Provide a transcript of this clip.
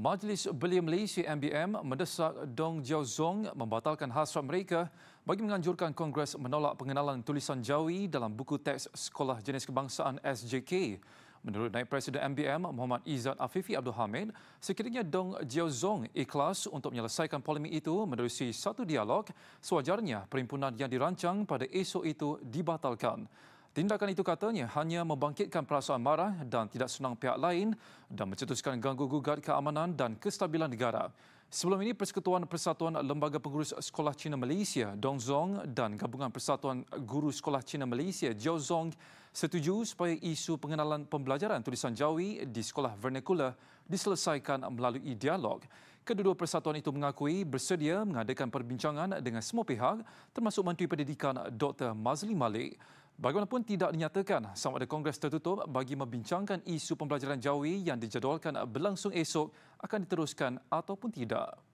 Majlis Belia Malaysia MBM mendesak Dong Jiao Zong membatalkan hasrat mereka bagi menganjurkan Kongres menolak pengenalan tulisan Jawi dalam buku teks Sekolah Jenis Kebangsaan SJK. Menurut Naib Presiden MBM Muhammad Izzat Afifi Abdul Hamid, sekiranya Dong Jiao Zong ikhlas untuk menyelesaikan polemik itu menerusi satu dialog, sewajarnya perimpunan yang dirancang pada esok itu dibatalkan. Tindakan itu katanya hanya membangkitkan perasaan marah dan tidak senang pihak lain dan mencetuskan ganggu-gugat keamanan dan kestabilan negara. Sebelum ini, Persekutuan Persatuan Lembaga Pengurus Sekolah Cina Malaysia, Dong Zong dan Gabungan Persatuan Guru Sekolah Cina Malaysia, Jiao Zong, setuju supaya isu pengenalan pembelajaran tulisan jawi di sekolah vernakula diselesaikan melalui dialog. Kedua-dua persatuan itu mengakui bersedia mengadakan perbincangan dengan semua pihak termasuk Menteri Pendidikan Dr. Mazli Malik. Bagaimanapun tidak dinyatakan sama ada Kongres tertutup bagi membincangkan isu pembelajaran jawi yang dijadualkan berlangsung esok akan diteruskan ataupun tidak.